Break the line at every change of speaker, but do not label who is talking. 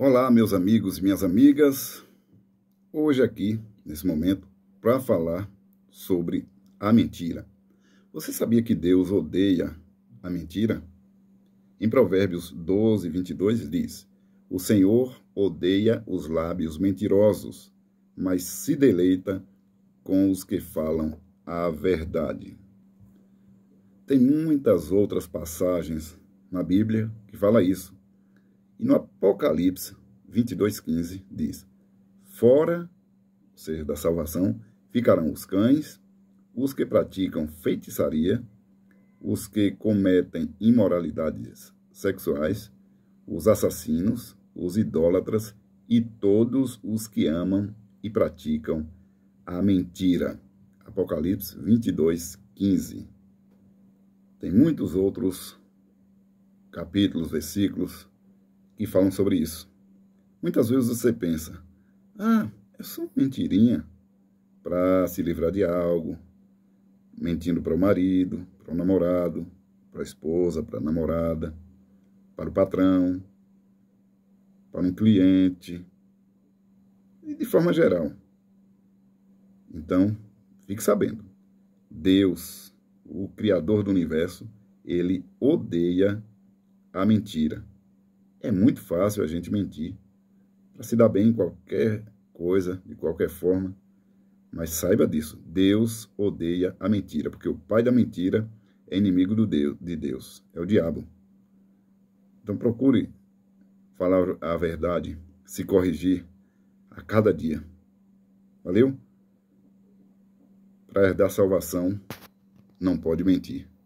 Olá, meus amigos e minhas amigas. Hoje aqui, nesse momento, para falar sobre a mentira. Você sabia que Deus odeia a mentira? Em Provérbios 12, 22 diz: O Senhor odeia os lábios mentirosos, mas se deleita com os que falam a verdade. Tem muitas outras passagens na Bíblia que fala isso e no Apocalipse 22,15 diz: Fora, ou seja, da salvação, ficarão os cães, os que praticam feitiçaria, os que cometem imoralidades sexuais, os assassinos, os idólatras e todos os que amam e praticam a mentira. Apocalipse 22, 15. Tem muitos outros capítulos, versículos e falam sobre isso. Muitas vezes você pensa, ah, é só mentirinha para se livrar de algo, mentindo para o marido, para o namorado, para a esposa, para a namorada, para o patrão, para um cliente, e de forma geral. Então, fique sabendo, Deus, o Criador do Universo, ele odeia a mentira. É muito fácil a gente mentir para se dar bem em qualquer coisa, de qualquer forma. Mas saiba disso, Deus odeia a mentira, porque o pai da mentira é inimigo do Deus, de Deus, é o diabo. Então procure falar a verdade, se corrigir a cada dia. Valeu? Para herdar salvação, não pode mentir.